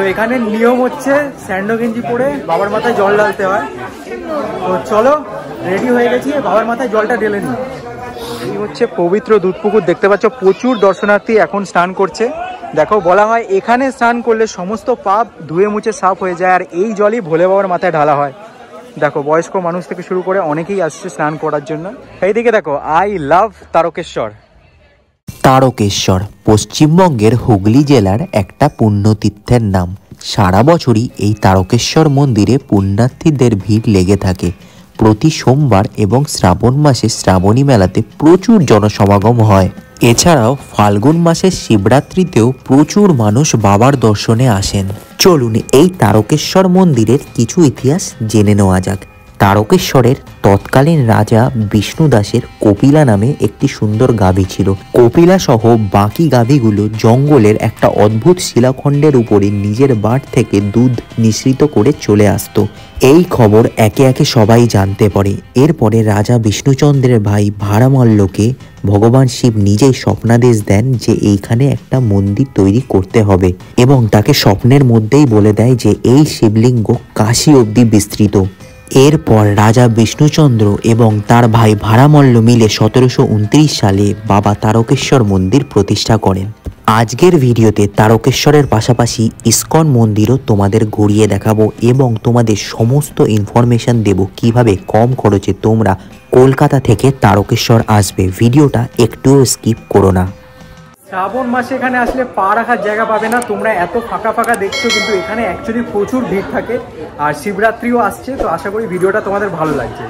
তো এখানে নিয়ম হচ্ছে স্যান্ডো গেঞ্জি পরে বাবার মাথায় জল ঢালতে হয় তো চলো রেডি হয়ে গেছি বাবার মাথায় জলটা ঢেলে নি হচ্ছে পবিত্র দুধপুকুর দেখতে পাচ্ছ প্রচুর দর্শনার্থী এখন স্নান করছে দেখো বলা হয় এখানে স্নান করলে সমস্ত পাপ ধুয়ে মুছে সাফ হয়ে যায় আর এই জলই ভোলে বাবার মাথায় ঢালা হয় দেখো বয়স্ক মানুষ থেকে শুরু করে অনেকেই আসছে স্নান করার জন্য এইদিকে দেখো আই লাভ তারকেশ্বর তারকেশ্বর পশ্চিমবঙ্গের হুগলি জেলার একটা পুণ্যতীর্থের নাম সারা বছরই এই তারকেশ্বর মন্দিরে পুণ্যার্থীদের ভিড় লেগে থাকে প্রতি সোমবার এবং শ্রাবণ মাসে শ্রাবণী মেলাতে প্রচুর জনসমাগম হয় এছাড়াও ফাল্গুন মাসের শিবরাত্রিতেও প্রচুর মানুষ বাবার দর্শনে আসেন চলুন এই তারকেশ্বর মন্দিরের কিছু ইতিহাস জেনে নেওয়া যাক তারকেশ্বরের তৎকালীন রাজা বিষ্ণুদাসের কপিলা নামে একটি সুন্দর গাভী ছিল কপিলা সহ বাকি গাভীগুলো জঙ্গলের একটা অদ্ভুত শিলাখণ্ডের উপরে নিজের বাট থেকে দুধ নিঃসৃত করে চলে আসতো এই খবর একে একে সবাই জানতে পারে এরপরে রাজা বিষ্ণুচন্দ্রের ভাই ভাড়ামল্লকে ভগবান শিব নিজেই স্বপ্নাদেশ দেন যে এইখানে একটা মন্দির তৈরি করতে হবে এবং তাকে স্বপ্নের মধ্যেই বলে দেয় যে এই শিবলিঙ্গ কাশি অবধি বিস্তৃত এরপর রাজা বিষ্ণুচন্দ্র এবং তার ভাই ভারামল্ল মিলে সতেরোশো সালে বাবা তারকেশ্বর মন্দির প্রতিষ্ঠা করেন আজকের ভিডিওতে তারকেশ্বরের পাশাপাশি ইস্কন মন্দিরও তোমাদের ঘুরিয়ে দেখাবো এবং তোমাদের সমস্ত ইনফরমেশান দেব কিভাবে কম খরচে তোমরা কলকাতা থেকে তারকেশ্বর আসবে ভিডিওটা একটুও স্কিপ করো না শ্রাবণ মাসে এখানে আসলে পা রাখার জায়গা পাবে না তোমরা এত ফাঁকা ফাঁকা দেখছো কিন্তু এখানে অ্যাকচুয়ালি প্রচুর ভিড় থাকে আর শিবরাত্রিও আসছে তো আশা করি ভিডিওটা তোমাদের ভালো লাগছে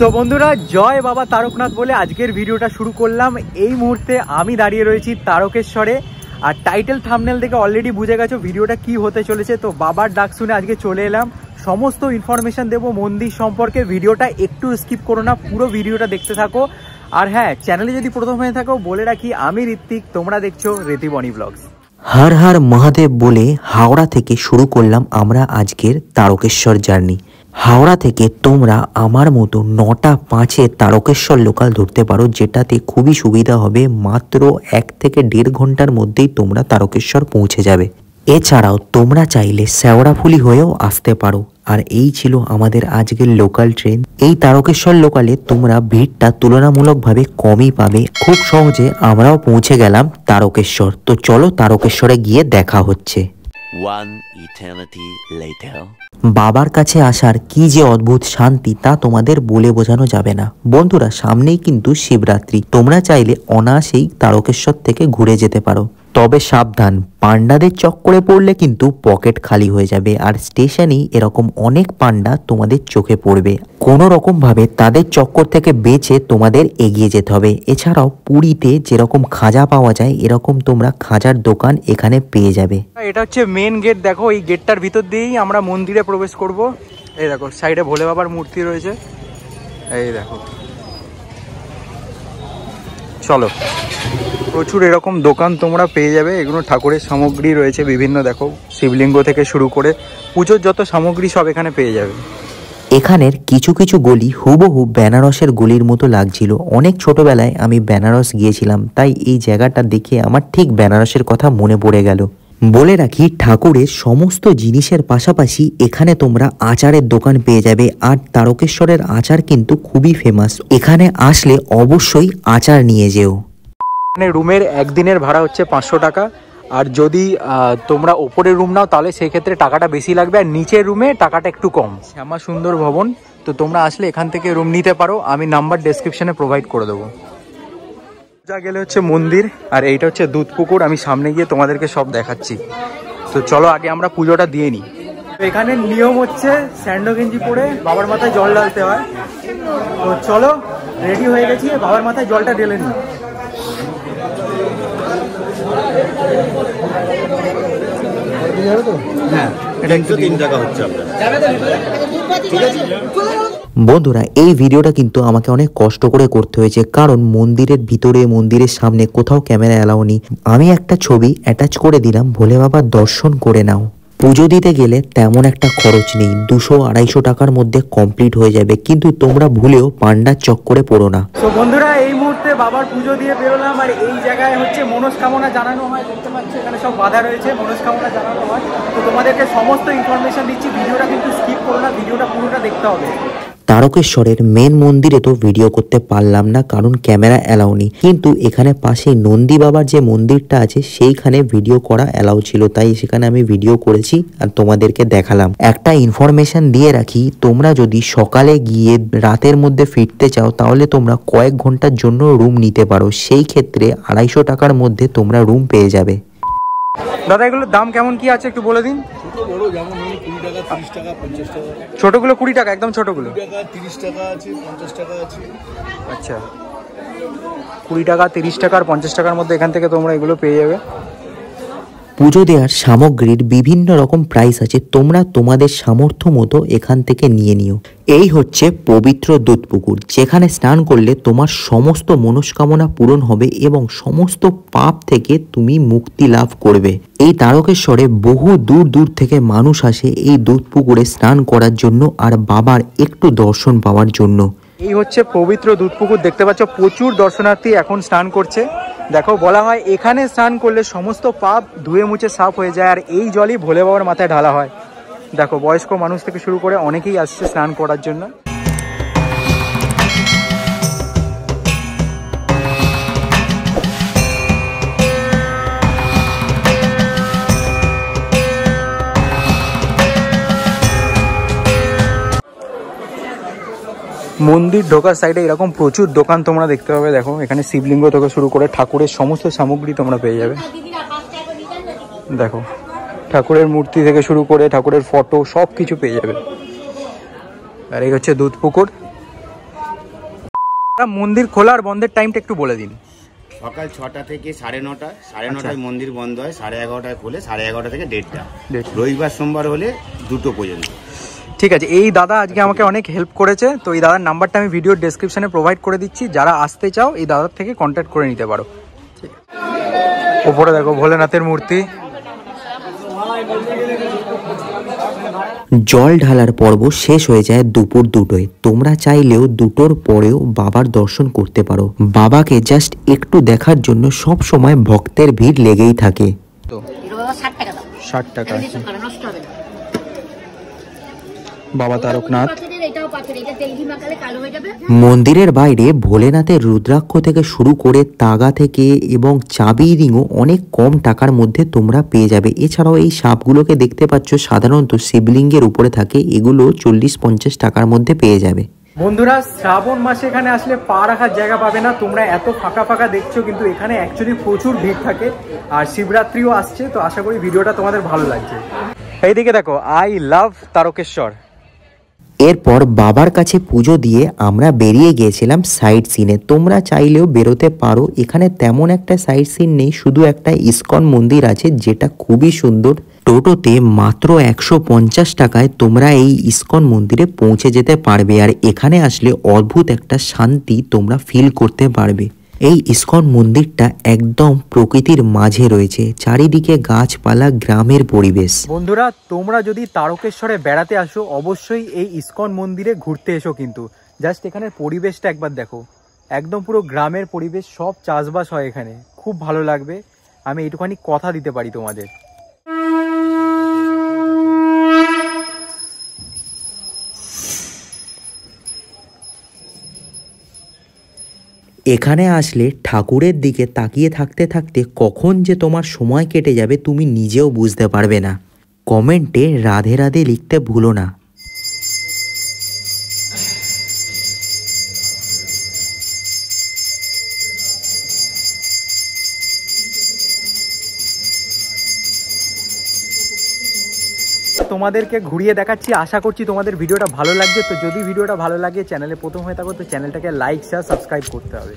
তো বন্ধুরা জয় বাবা তারকনাথ বলে আজকের ভিডিওটা শুরু করলাম এই মুহূর্তে আমি দাঁড়িয়ে রয়েছি তারকেশ্বরে আর টাইটেল থামনেল দেখে অলরেডি বুঝে গেছো ভিডিওটা কি হতে চলেছে তো বাবার ডাক শুনে আজকে চলে এলাম সমস্ত ইনফরমেশন দেবো মন্দির সম্পর্কে ভিডিওটা একটু স্কিপ করো না পুরো ভিডিওটা দেখতে থাকো আর হ্যাঁ চ্যানেলে যদি প্রথম হয়ে থাকো বলে রাখি আমি ঋত্বিক তোমরা দেখছো রেতিবনি ব্লগস হার হার মহাদেব বলে হাওড়া থেকে শুরু করলাম আমরা আজকের তারকেশ্বর জার্নি হাওড়া থেকে তোমরা আমার মতো নটা পাঁচে তারকেশ্বর লোকাল ধরতে পারো যেটাতে খুবই সুবিধা হবে মাত্র এক থেকে দেড় ঘন্টার মধ্যেই তোমরা তারকেশ্বর পৌঁছে যাবে এছাড়াও তোমরা চাইলে শ্যাওড়াফুলি হয়েও আসতে পারো আর এই ছিল আমাদের আজকের লোকাল ট্রেন এই তারকেশ্বর লোকালে তোমরা ভিড়টা তুলনামূলকভাবে কমই পাবে খুব সহজে আমরাও পৌঁছে গেলাম তারকেশ্বর তো চলো তারকেশ্বরে গিয়ে দেখা হচ্ছে বাবার কাছে আসার কি যে অদ্ভুত শান্তি তা তোমাদের বলে বোঝানো যাবে না বন্ধুরা সামনেই কিন্তু শিবরাত্রি তোমরা চাইলে অনায়াসেই তারকেশ্বর থেকে ঘুরে যেতে পারো তবে সাবধান পান্ডাদের চক্করে পড়লে কিন্তু পকেট খালি হয়ে যাবে আর স্টেশনেই এরকম অনেক পান্ডা তোমাদের চোখে পড়বে কোনো রকমভাবে তাদের চক্কর থেকে বেঁচে তোমাদের এগিয়ে যেতে হবে এছাড়াও পুরীতে যেরকম খাজা পাওয়া যায় এরকম তোমরা খাজার দোকান এখানে পেয়ে যাবে এটা হচ্ছে মেন গেট দেখো এই গেটটার ভিতর দিয়েই আমরা মন্দিরে প্রবেশ করব এই দেখো সাইডে ভোলে বাবার মূর্তি রয়েছে এই দেখো চলো প্রচুর এরকম দোকান তোমরা পেয়ে যাবে এগুলো ঠাকুরের সামগ্রী রয়েছে বিভিন্ন দেখো শিবলিঙ্গ থেকে শুরু করে পুজোর যত সামগ্রী সব এখানে পেয়ে যাবে এখানের কিছু কিছু গলি হুবহু বেনারসের গলির মতো লাগছিল অনেক ছোটবেলায় আমি বেনারস গিয়েছিলাম তাই এই জায়গাটা দেখে আমার ঠিক বেনারসের কথা মনে পড়ে গেল বলে রাখি ঠাকুরের সমস্ত জিনিসের পাশাপাশি এখানে তোমরা আচারের দোকান পেয়ে যাবে আর তারকেশ্বরের আচার কিন্তু খুবই ফেমাস এখানে আসলে অবশ্যই আচার নিয়ে যেও এখানে রুমের একদিনের ভাড়া হচ্ছে পাঁচশো টাকা আর যদি তোমরা ওপরের রুম নাও তাহলে সেক্ষেত্রে টাকাটা বেশি লাগবে আর নিচের রুমে টাকাটা একটু কম শ্যামা সুন্দর ভবন তো তোমরা আসলে এখান থেকে রুম নিতে পারো আমি নাম্বার ডেসক্রিপশনে প্রোভাইড করে দেবো যা গেলে হচ্ছে মন্দির আর এইটা হচ্ছে দুধ পুকুর আমি সামনে গিয়ে তোমাদেরকে সব দেখাচ্ছি তো চলো আগে আমরা পুজোটা দিয়ে নিই এখানে নিয়ম হচ্ছে স্যান্ডো গেঞ্জি পরে বাবার মাথায় জল ডালতে হয় তো চলো রেডি হয়ে গেছি বাবার মাথায় জলটা ঢেলে নিই হ্যাঁ এটা জায়গা হচ্ছে আপনার ঠিক আছে বন্ধুরা এই ভিডিওটা কিন্তু আমাকে অনেক কষ্ট করে করতে হয়েছে কারণ মন্দিরের ভিতরে মন্দিরের সামনে কোথাও ক্যামেরা অ্যালাও নেই আমি একটা ছবি অ্যাটাচ করে দিলাম ভোলে বাবা দর্শন করে নাও পুজো দিতে গেলে তেমন একটা খরচ নেই দুশো আড়াইশো টাকার মধ্যে কমপ্লিট হয়ে যাবে কিন্তু তোমরা ভুলেও পান্ডার চক্করে পড়ো না বন্ধুরা এই মুহূর্তে বাবার পুজো দিয়ে বেরোলাম আর এই জায়গায় হচ্ছে মনস্কামনা জানানো হয় দেখতে পাচ্ছি এখানে সব বাধা রয়েছে মনস্কামনা জানানো হয় তো তোমাদেরকে সমস্ত ইনফরমেশন দিচ্ছি ভিডিওটা কিন্তু স্কিপ করো না ভিডিওটা পুরোটা দেখতে হবে তারকেশ্বরের মেন মন্দিরে তো ভিডিও করতে পারলাম না কারণ ক্যামেরা অ্যালাউ নি কিন্তু এখানে পাশে নন্দী বাবার যে মন্দিরটা আছে সেইখানে ভিডিও করা অ্যালাউ ছিল তাই সেখানে আমি ভিডিও করেছি আর তোমাদেরকে দেখালাম একটা ইনফরমেশন দিয়ে রাখি তোমরা যদি সকালে গিয়ে রাতের মধ্যে ফিরতে চাও তাহলে তোমরা কয়েক ঘন্টার জন্য রুম নিতে পারো সেই ক্ষেত্রে আড়াইশো টাকার মধ্যে তোমরা রুম পেয়ে যাবে দাদা এগুলোর দাম কেমন কি আছে একটু বলে দিন ছোটগুলো কুড়ি টাকা একদম ছোটগুলো তিরিশ টাকা আছে পঞ্চাশ টাকা আছে আচ্ছা কুড়ি টাকা তিরিশ টাকা আর পঞ্চাশ টাকার মধ্যে এখান থেকে তোমরা এগুলো পেয়ে যাবে পুজো দেওয়ার সামগ্রীর বিভিন্ন রকম প্রাইস আছে তোমরা তোমাদের সামর্থ্য মতো এখান থেকে নিয়ে নিও এই হচ্ছে পবিত্র দুধ পুকুর যেখানে স্নান করলে তোমার সমস্ত মনস্কামনা পূরণ হবে এবং সমস্ত পাপ থেকে তুমি মুক্তি লাভ করবে এই তারকেশ্বরে বহু দূর দূর থেকে মানুষ আসে এই দুধ পুকুরে স্নান করার জন্য আর বাবার একটু দর্শন পাওয়ার জন্য এই হচ্ছে পবিত্র দুধ পুকুর দেখতে পাচ্ছ প্রচুর দর্শনার্থী এখন স্নান করছে দেখো বলা হয় এখানে স্নান করলে সমস্ত পাপ ধুয়ে মুছে সাফ হয়ে যায় আর এই জলই ভোলে বাবার মাথায় ঢালা হয় দেখো বয়স্ক মানুষ থেকে শুরু করে অনেকেই আসছে স্নান করার জন্য মন্দির ঢোকার সাইডে এরকম প্রচুর দোকান তোমরা দেখতে পাবে দেখো এখানে শিবলিঙ্গ থেকে শুরু করে ঠাকুরের সমস্ত সামগ্রী তোমরা পেয়ে যাবে দেখো ঠাকুরের মূর্তি থেকে শুরু করে ঠাকুরের ফটো সব কিছু পেয়ে যাবে আর এই হচ্ছে দুধ পুকুর মন্দির খোলা আর বন্ধের টাইমটা একটু বলে দিন সকাল ছটা থেকে সাড়ে নটা সাড়ে আচ্ছা। নটায় মন্দির বন্ধ হয় সাড়ে এগারোটায় খোলে সাড়ে এগারোটা থেকে দেড়টা রবিবার সোমবার হলে দুটো পর্যন্ত ঠিক আছে এই দাদা আজকে আচ্ছা, আমাকে অনেক হেল্প করেছে তো এই দাদার নাম্বারটা আমি ভিডিও ডেসক্রিপশনে প্রোভাইড করে দিচ্ছি যারা আসতে চাও এই দাদার থেকে কন্ট্যাক্ট করে নিতে পারো ওপরে দেখো ভোলেনাথের মূর্তি জল ঢালার পর্ব শেষ হয়ে যায় দুপুর দুটোয় তোমরা চাইলেও দুটোর পরেও বাবার দর্শন করতে পারো বাবাকে জাস্ট একটু দেখার জন্য সব সময় ভক্তের ভিড় লেগেই থাকে ষাট টাকা বাবা তারকনাথ মন্দিরের বাইরে ভোলেনাথের রুদ্রাক্ষ থেকে শুরু করে তাগা থেকে এবং চাবি রিংও অনেক কম টাকার মধ্যে তোমরা পেয়ে যাবে এছাড়াও এই সাপগুলোকে দেখতে পাচ্ছ সাধারণত শিবলিঙ্গের উপরে থাকে এগুলো চল্লিশ পঞ্চাশ টাকার মধ্যে পেয়ে যাবে বন্ধুরা শ্রাবণ মাসে এখানে আসলে পা রাখার জায়গা পাবে না তোমরা এত ফাঁকা ফাঁকা দেখছো কিন্তু এখানে অ্যাকচুয়ালি প্রচুর ভিড় থাকে আর শিবরাত্রিও আসছে তো আশা করি ভিডিওটা তোমাদের ভালো লাগছে এইদিকে দেখো আই লাভ তারকেশ্বর এরপর বাবার কাছে পুজো দিয়ে আমরা বেরিয়ে গিয়েছিলাম সাইট সিনে তোমরা চাইলেও বেরোতে পারো এখানে তেমন একটা সাইট সিন নেই শুধু একটা ইস্কন মন্দির আছে যেটা খুবই সুন্দর টোটোতে মাত্র একশো পঞ্চাশ টাকায় তোমরা এই ইস্কন মন্দিরে পৌঁছে যেতে পারবে আর এখানে আসলে অদ্ভুত একটা শান্তি তোমরা ফিল করতে পারবে এই ইস্কন মন্দিরটা একদম প্রকৃতির মাঝে রয়েছে চারিদিকে গাছপালা গ্রামের পরিবেশ বন্ধুরা তোমরা যদি তারকেশ্বরে বেড়াতে আসো অবশ্যই এই ইস্কন মন্দিরে ঘুরতে এসো কিন্তু জাস্ট এখানের পরিবেশটা একবার দেখো একদম পুরো গ্রামের পরিবেশ সব চাষবাস হয় এখানে খুব ভালো লাগবে আমি এটুখানি কথা দিতে পারি তোমাদের এখানে আসলে ঠাকুরের দিকে তাকিয়ে থাকতে থাকতে কখন যে তোমার সময় কেটে যাবে তুমি নিজেও বুঝতে পারবে না কমেন্টে রাধে রাধে লিখতে ভুলো না তোমাদেরকে ঘুরিয়ে দেখাচ্ছি আশা করছি তোমাদের ভিডিওটা ভালো লাগবে তো যদি ভিডিওটা ভালো লাগে চ্যানেলে প্রথম হয়ে থাকো তো চ্যানেলটাকে লাইক শেয়ার সাবস্ক্রাইব করতে হবে